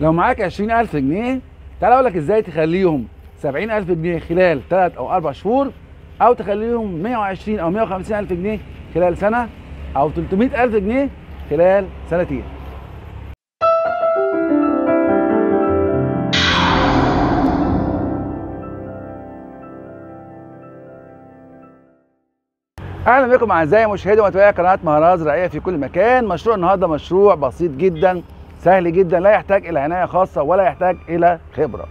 لو معاك 20000 جنيه تعالى اقول لك ازاي تخليهم 70000 جنيه خلال 3 او 4 شهور او تخليهم 120 او 150000 جنيه خلال سنه او 300000 جنيه خلال سنتين اهلا بكم اعزائي مشاهدي ومتابعي قناه مهارات زراعيه في كل مكان مشروع النهارده مشروع بسيط جدا سهل جدا لا يحتاج الى عنايه خاصه ولا يحتاج الى خبره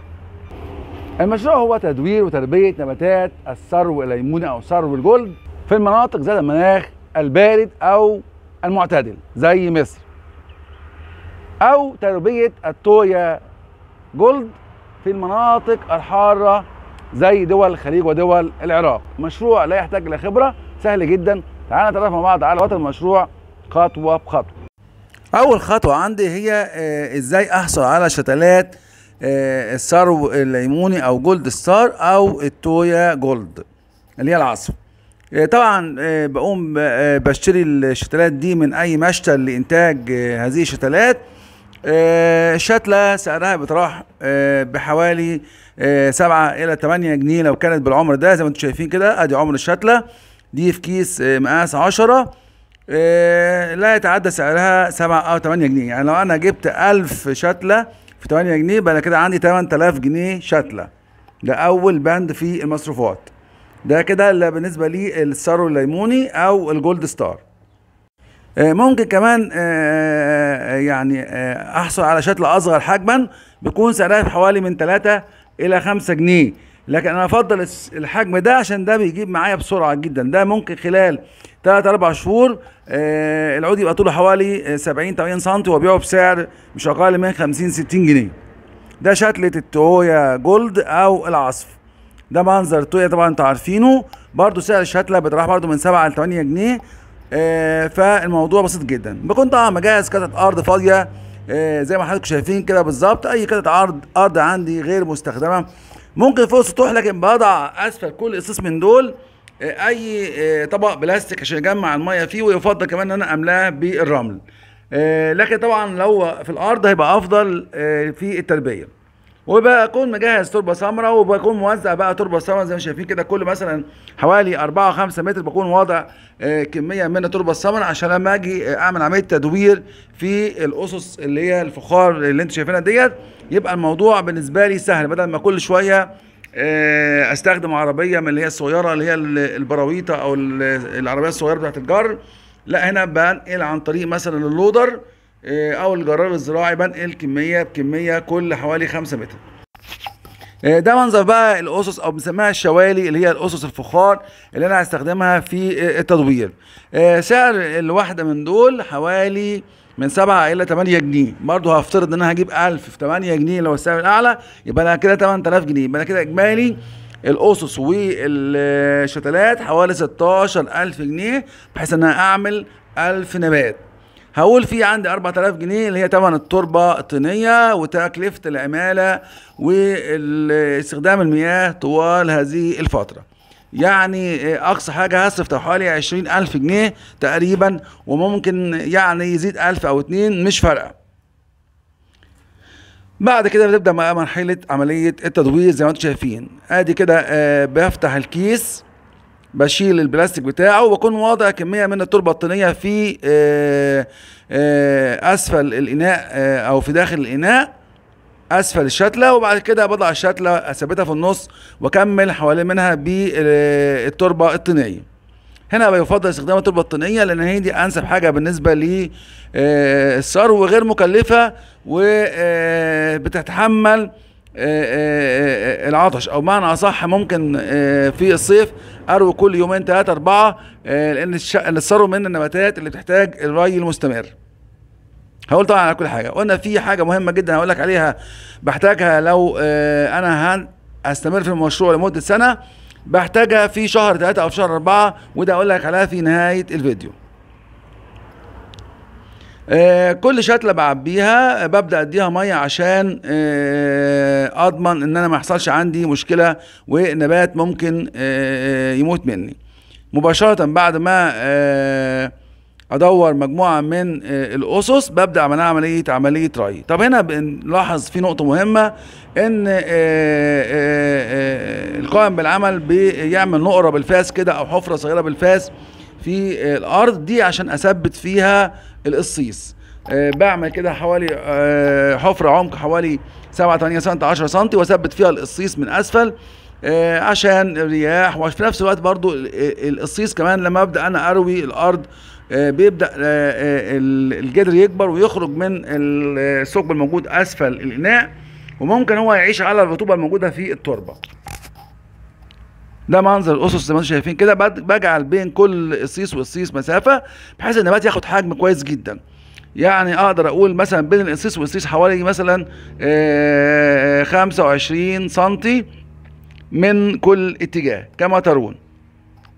المشروع هو تدوير وتربيه نباتات الثرو الليموني او ثرو الجلد في المناطق ذات المناخ البارد او المعتدل زي مصر او تربيه التويا جلد في المناطق الحاره زي دول الخليج ودول العراق مشروع لا يحتاج الى خبره سهل جدا تعالى نتعرف مع بعض على وقت المشروع خطوه بخطوه اول خطوه عندي هي آه، ازاي احصل على شتلات آه، الثرو الليموني او جولد ستار او التويا جولد اللي هي العصر آه، طبعا بقوم بشتري الشتلات دي من اي مشتل لانتاج هذه الشتلات الشتلة سعرها بتروح بحوالي سبعة إلى تمانية جنيه لو كانت بالعمر ده زي ما انتم شايفين كده ادي عمر الشتلة دي في كيس مقاس عشرة آه، لا يتعدى سعرها 7 او 8 جنيه يعني لو انا جبت 1000 شتله في 8 جنيه بقى كده عندي 8000 جنيه شتله ده اول بند في المصروفات ده كده اللي بالنسبه لي الثرو الليموني او الجولد ستار آه، ممكن كمان آه، يعني احصل على شتله اصغر حجما بيكون سعرها حوالي من 3 الى 5 جنيه لكن انا افضل الحجم ده عشان ده بيجيب معايا بسرعه جدا ده ممكن خلال ثلاث اربع شهور آه العود يبقى طوله حوالي 70 80 سم وبيعه بسعر مش اقل من 50 60 جنيه ده شتله التويا جولد او العصف ده منظر التويا طبعا انتوا عارفينه برده سعر الشتله بتراح برده من 7 ل 8 جنيه آه فالموضوع بسيط جدا بكون طبعا مجهز قطعه ارض فاضيه آه زي ما حضراتكم شايفين كده بالظبط اي قطعه ارض ارض عندي غير مستخدمه ممكن فوق السطوح لكن بضع اسفل كل قصص من دول اي آه، طبق بلاستيك عشان اجمع الميه فيه ويفضل كمان ان انا املاه بالرمل آه، لكن طبعا لو في الارض هيبقى افضل آه، في التربيه وبكون مجهز تربه سمراء وبكون موزع بقى تربه سمراء زي ما شايفين كده كل مثلا حوالي 4 5 متر بكون واضع كميه من التربه السمراء عشان لما اجي اعمل عمليه تدوير في الاسس اللي هي الفخار اللي انتم شايفينها ديت يبقى الموضوع بالنسبه لي سهل بدل ما كل شويه آه، استخدم عربيه من اللي هي الصغيره اللي هي البراويطه او العربيه الصغيره بتاعت الجر لا هنا بنقل عن طريق مثلا اللودر آه، او الجرار الزراعي بنقل كميه بكميه كل حوالي 5 متر آه، ده منظر بقى الاسس او بنسميها الشوالي اللي هي الاسس الفخار اللي انا هستخدمها في آه، التدوير آه، سعر الواحده من دول حوالي من 7 الى 8 جنيه برضه هفترض ان انا هجيب 1000 في 8 جنيه لو السعر الاعلى يبقى انا كده 8000 جنيه يبقى انا كده اجمالي الاسس والشتلات حوالي 16000 جنيه بحيث ان انا اعمل 1000 نبات هقول في عندي 4000 جنيه اللي هي طبعا التربه الطينيه وتكلفه العماله واستخدام المياه طوال هذه الفتره يعني اقصى حاجه هصرف حوالي 20000 جنيه تقريبا وممكن يعني يزيد 1000 او 2 مش فارقه بعد كده بتبدا بقى مرحله عمليه التدوير زي ما انتم شايفين ادي كده آه، بفتح الكيس بشيل البلاستيك بتاعه وبكون واضع كميه من التربه الطينيه في آه، آه، اسفل الاناء آه، او في داخل الاناء اسفل الشتله وبعد كده بضع الشتله اثبتها في النص واكمل حوالي منها بالتربه الطينيه هنا بيفضل استخدام التربه الطينيه لان هي دي انسب حاجه بالنسبه للثرو وغير مكلفه وبتتحمل آه، آه، آه، العطش او معنى اصح ممكن في الصيف اروي كل يومين ثلاثه اربعه لان الثروه من النباتات اللي بتحتاج الري المستمر هقول طبعا على كل حاجه قلنا في حاجه مهمه جدا هقول لك عليها بحتاجها لو انا هستمر في المشروع لمده سنه بحتاجها في شهر ثلاثه او في شهر اربعه وده اقول لك عليها في نهايه الفيديو آه، كل شتله بعبيها ببدا اديها ميه عشان آه، اضمن ان انا ما يحصلش عندي مشكله ونبات ممكن آه، يموت مني مباشره بعد ما ادور مجموعه من الاسس ببدا من عمليه عمليه ري طب هنا بنلاحظ في نقطه مهمه ان القائم بالعمل بيعمل نقره بالفاس كده او حفره صغيره بالفاس في آه، الارض دي عشان اثبت فيها القصيص آه، بعمل كده حوالي آه، حفره عمق حوالي 7 8 سم 10 سم واثبت فيها القصيص من اسفل عشان الرياح وفي نفس الوقت برضو القصيص كمان لما ابدا انا اروي الارض بيبدا الجدر يكبر ويخرج من الثقب الموجود اسفل الاناء وممكن هو يعيش على الرطوبه الموجوده في التربه ده منظر الاسس زي ما انتم شايفين كده بجعل بين كل قصيص وقصيص مسافه بحيث النبات ياخد حجم كويس جدا يعني اقدر اقول مثلا بين القصيص والقصيص حوالي مثلا 25 آه، سنتي من كل اتجاه كما ترون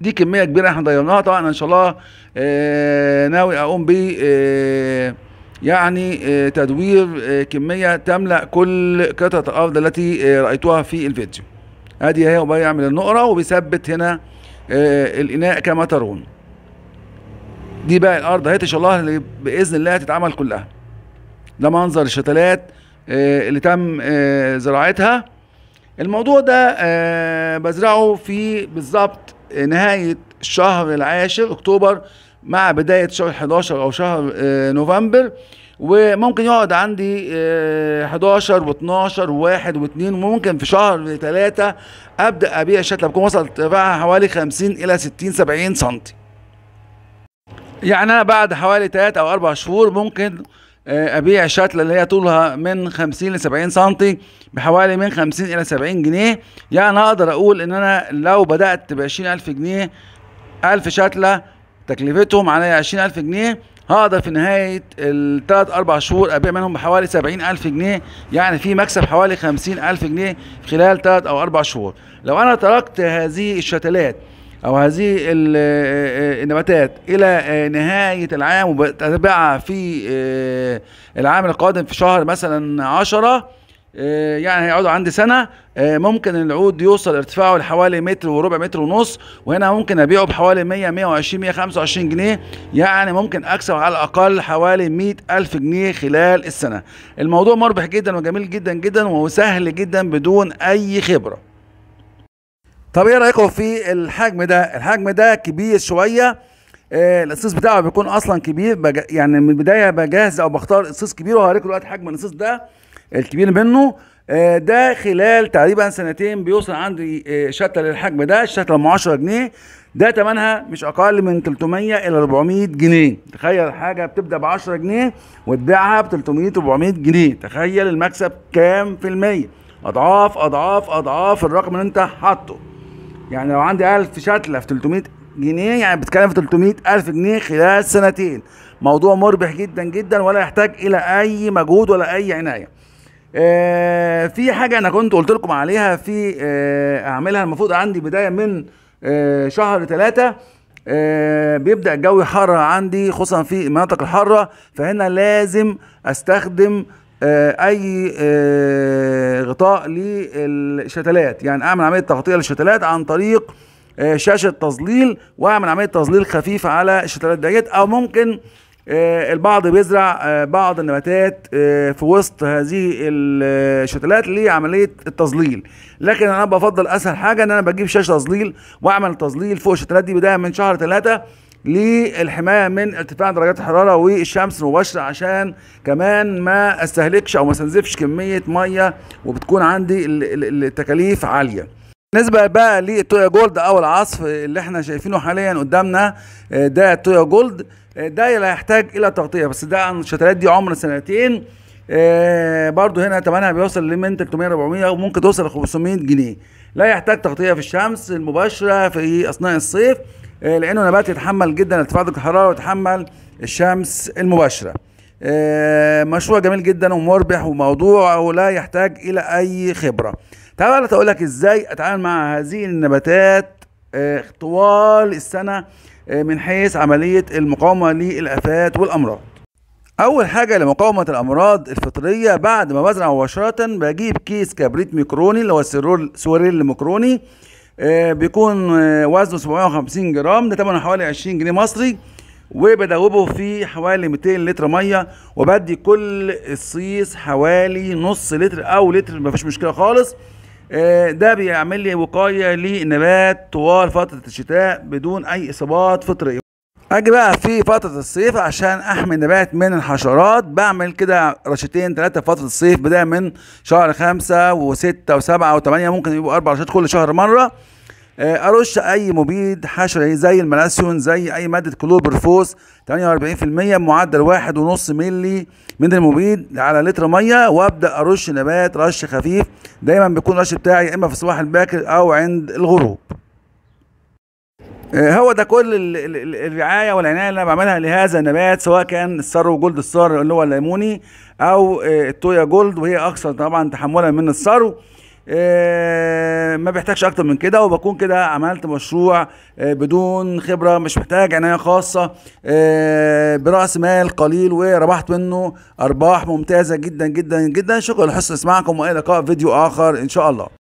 دي كميه كبيره احنا ضيعناها طبعا ان شاء الله آه، ناوي اقوم ب آه، يعني تدوير كميه تملا كل قطعه الارض التي رايتوها في الفيديو ادي اهي وبيعمل النقره وبيثبت هنا آه، الاناء كما ترون دي بقى الارض اهي ان شاء الله اللي باذن الله هتتعمل كلها ده منظر الشتلات آه، اللي تم آه، زراعتها الموضوع ده بزرعه في بالظبط نهايه الشهر العاشر اكتوبر مع بدايه شهر 11 او شهر نوفمبر وممكن يقعد عندي 11 و12 و1 و2 وممكن في شهر ثلاثة ابدا ابيع الشتله بكون وصل ارتفاعها حوالي 50 الى 60 70 سم يعني انا بعد حوالي 3 او 4 شهور ممكن آه، ابيع الشتله اللي هي طولها من 50 ل 70 سم بحوالي من 50 الى 70 جنيه يعني اقدر اقول ان انا لو بدات ب 20000 جنيه 1000 شتله تكلفتهم عليا 20000 جنيه هقدر في نهايه الثلاث اربع شهور ابيع منهم بحوالي 70000 جنيه يعني في مكسب حوالي 50000 جنيه خلال ثلاث او اربع شهور لو انا تركت هذه الشتلات او هذه آه، آه، النباتات الى آه، نهايه العام وبتتبعها في العام القادم في شهر مثلا 10 آه، يعني هيقعدوا عندي سنه آه، ممكن العود يوصل ارتفاعه لحوالي متر وربع متر ونص وهنا ممكن ابيعه بحوالي 100 120 125 جنيه يعني ممكن اكسب على الاقل حوالي 100 الف جنيه خلال السنه الموضوع مربح جدا وجميل جدا جدا وسهل جدا بدون اي خبره طب ايه رايكم في الحجم ده الحجم ده كبير شويه آه بتاعه بيكون اصلا كبير يعني من البدايه بجهز او بختار اصيص كبير وهوريكم دلوقتي حجم الاصيص ده الكبير منه آه، ده خلال تقريبا سنتين بيوصل عندي آه، شتله للحجم ده الشتله ب 10 جنيه ده تمنها مش اقل من 300 الى 400 جنيه تخيل حاجه بتبدا ب 10 جنيه وتبيعها ب 300 400 جنيه تخيل المكسب كام في الميه اضعاف اضعاف اضعاف الرقم اللي انت حاطه يعني لو عندي 1000 شتله في 300 جنيه يعني بتتكلم في 300 ألف جنيه خلال سنتين موضوع مربح جدا جدا ولا يحتاج إلى أي مجهود ولا أي عناية آه في حاجه انا كنت قلت لكم عليها في آه اعملها المفروض عندي بدايه من آه شهر ثلاثة آه بيبدا الجو حر عندي خصوصا في المناطق الحاره فهنا لازم استخدم آه اي آه غطاء للشتلات يعني اعمل عمليه تغطيه للشتلات عن طريق آه شاشه تظليل واعمل عمليه تظليل خفيف على الشتلات ديت او ممكن آه، البعض بيزرع آه، بعض النباتات آه، في وسط هذه الشتلات لعمليه التظليل لكن انا بفضل اسهل حاجه ان انا بجيب شاشه تظليل واعمل تظليل فوق الشتلات دي بدايه من شهر ثلاثة للحمايه من ارتفاع درجات الحراره والشمس المباشره عشان كمان ما استهلكش او ما استنزفش كميه ميه وبتكون عندي التكاليف عاليه بالنسبة بقى للتويا جولد أو العصف اللي احنا شايفينه حاليا قدامنا آه، ده تويا جولد آه، ده اللي هيحتاج إلى تغطية بس ده الشتلات دي عمر سنتين آه، برضو هنا تمنها بيوصل لمن 300 400 وممكن توصل ل 500 جنيه لا يحتاج تغطية في الشمس المباشرة في أثناء الصيف لأنه نبات يتحمل جدا ارتفاع درجة الحرارة ويتحمل الشمس المباشرة مشروع جميل جدا ومربح وموضوع ولا يحتاج إلى أي خبرة تعال اقول لك ازاي اتعامل مع هذه النباتات آه، طوال السنه آه، من حيث عمليه المقاومه للافات والامراض اول حاجه لمقاومه الامراض الفطريه بعد ما بزرع مباشره بجيب كيس كبريت ميكروني اللي هو السرور سوريل ميكروني آه، بيكون وزنه 750 جرام ده ثمنه حوالي 20 جنيه مصري وبدوبه في حوالي 200 لتر ميه وبدي كل الصيص حوالي نص لتر او لتر مفيش مشكله خالص آه، ده بيعمل لي وقايه للنبات طوال فتره الشتاء بدون اي اصابات فطريه اجي بقى في فتره الصيف عشان احمي النبات من الحشرات بعمل كده رشتين ثلاثه في فتره الصيف بدايه من شهر خمسة وستة وسبعة وثمانية ممكن يبقوا اربع رشات كل شهر مره آه، ارش اي مبيد حشري إيه، زي الملاسيون زي اي ماده كلوربرفوس 48% بمعدل 1.5 ملي من المبيد على لتر ميه وابدا ارش نبات رش خفيف دايما بيكون الرش بتاعي يا اما في الصباح الباكر او عند الغروب آه، هو ده كل الرعايه والعنايه اللي انا بعملها لهذا النبات سواء كان الثرو جولد الثار اللي هو الليموني او آه، التويا جولد وهي اكثر طبعا تحملا من السرو ما بيحتاجش اكتر من كده وبكون كده عملت مشروع آه، بدون خبره مش محتاج عنايه خاصه آه، براس مال قليل وربحت منه ارباح ممتازه جدا جدا جدا شكرا لحسن اسمعكم والى لقاء فيديو اخر ان شاء الله